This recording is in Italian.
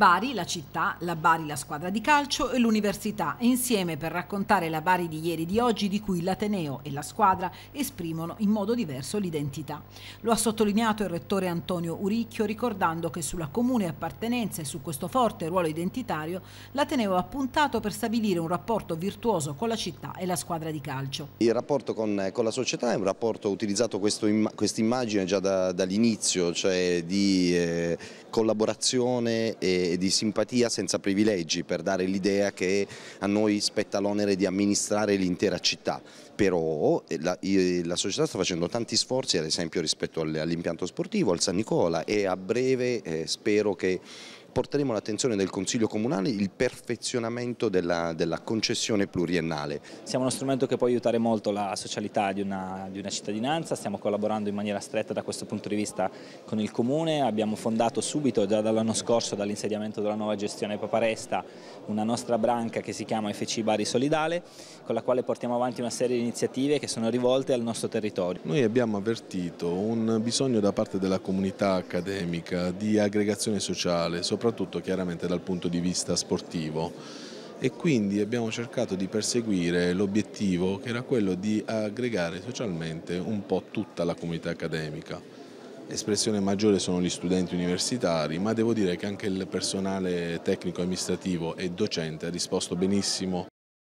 Bari, la città, la Bari, la squadra di calcio e l'università, insieme per raccontare la Bari di ieri e di oggi di cui l'Ateneo e la squadra esprimono in modo diverso l'identità. Lo ha sottolineato il rettore Antonio Uricchio ricordando che sulla comune appartenenza e su questo forte ruolo identitario l'Ateneo ha puntato per stabilire un rapporto virtuoso con la città e la squadra di calcio. Il rapporto con, eh, con la società è un rapporto utilizzato questa immagine già da, dall'inizio, cioè di eh, collaborazione e di simpatia senza privilegi per dare l'idea che a noi spetta l'onere di amministrare l'intera città. Però eh, la, la, società sta facendo tanti sforzi ad esempio rispetto all'impianto sportivo, al San Nicola e a breve eh, spero che porteremo all'attenzione del Consiglio Comunale il perfezionamento della, della, concessione pluriennale. Siamo uno strumento che può aiutare molto la socialità di una, di una cittadinanza, stiamo collaborando in maniera stretta da questo punto di vista con il Comune, abbiamo fondato subito già dall'anno scorso dall'insediamento della nuova gestione Paparesta una nostra branca che si chiama FC Bari Solidale con la quale portiamo avanti una serie di iniziative che sono rivolte al nostro territorio. Noi abbiamo avvertito un bisogno da parte della comunità accademica di aggregazione sociale, soprattutto soprattutto chiaramente dal punto di vista sportivo e quindi abbiamo cercato di perseguire l'obiettivo che era quello di aggregare socialmente un po' tutta la comunità accademica. Espressione maggiore sono gli studenti universitari, ma devo dire che anche il personale tecnico amministrativo e docente ha risposto benissimo